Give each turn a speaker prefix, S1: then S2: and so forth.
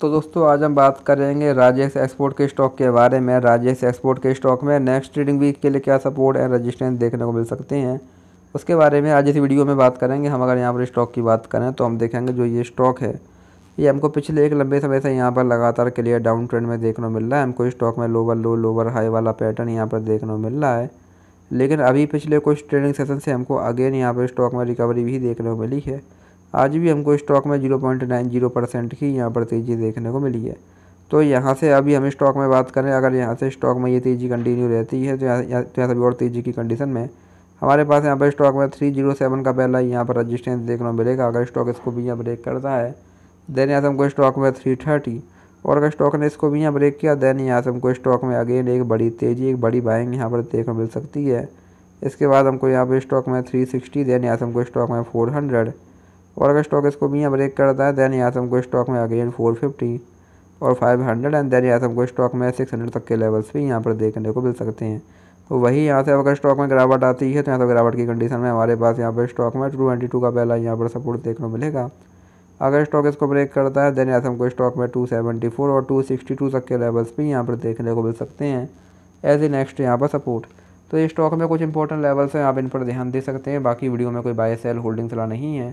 S1: तो दोस्तों आज हम बात करेंगे राजेश एक्सपोर्ट के स्टॉक के बारे में राजेश एक्सपोर्ट के स्टॉक में नेक्स्ट ट्रेडिंग वीक के लिए क्या सपोर्ट एंड रजिस्टेंस देखने को मिल सकते हैं उसके बारे में आज इस वीडियो में बात करेंगे हम अगर यहाँ पर स्टॉक की बात करें तो हम देखेंगे जो ये स्टॉक है ये हमको पिछले एक लंबे समय से यहाँ पर लगातार क्लियर डाउन ट्रेंड में देखने को मिल रहा है हमको स्टॉक में लोअर लो लोअर हाई वाला पैटर्न यहाँ पर देखने को मिल रहा है लेकिन अभी पिछले कुछ ट्रेडिंग सेशन से हमको अगेन यहाँ पर स्टॉक में रिकवरी भी देखने को मिली है आज भी हमको स्टॉक में zero point nine zero percent की यहाँ पर तेज़ी देखने को मिली है तो यहाँ से अभी हम स्टॉक में बात करें अगर यहाँ से स्टॉक में ये तेज़ी कंटिन्यू रहती है तो यहाँ तो यहाँ से और तेज़ी की कंडीशन में हमारे पास यहाँ पर स्टॉक में थ्री जीरो सेवन का पहला यहाँ पर रजिस्टेंस देखने को मिलेगा अगर स्टॉक इसको भी यहाँ ब्रेक करता है देन यहाँ से हमको स्टॉक में थ्री थर्टी और अगर स्टॉक ने इसको भी यहाँ ब्रेक किया देन यहाँ से हमको स्टॉक में अगेन एक बड़ी तेज़ी एक बड़ी बाइंग यहाँ पर देखने मिल सकती है इसके बाद हमको यहाँ पर स्टॉक में थ्री सिक्सटी देन यहाँ से हमको स्टॉक में फोर हंड्रेड और अगर स्टॉक इसको भी यहाँ ब्रेक करता है देन यहाँ से हमको स्टॉक में अगेन फोर फिफ्टी और फाइव हंड्रेड एंड देन यहाँ से हमको स्टॉक में सिक्स हंड्रेड तक के लेवल्स भी यहाँ पर देखने को मिल सकते हैं तो वही यहाँ से अगर स्टॉक में गिरावट आती है तो यहाँ से तो गिरावट की कंडीशन में हमारे पास यहाँ पर स्टॉक में टू ट्वेंटी टू का पहला यहाँ पर सपोर्ट देखने को मिलेगा अगर स्टॉक इसको ब्रेक करता है देन यहाँ से हमको स्टॉक में टू सेवेंटी फोर और टू सिक्सटी टू तक के लेवल्स भी यहाँ पर देखने को मिल सकते हैं एज ए नेक्स्ट यहाँ पर सपोर्ट तो ये स्टॉक में कुछ इंपॉर्टेंट लेवल्स हैं आप इन पर ध्यान दे सकते हैं बाकी वीडियो में कोई बाय सेल होल्डिंग सलाह नहीं है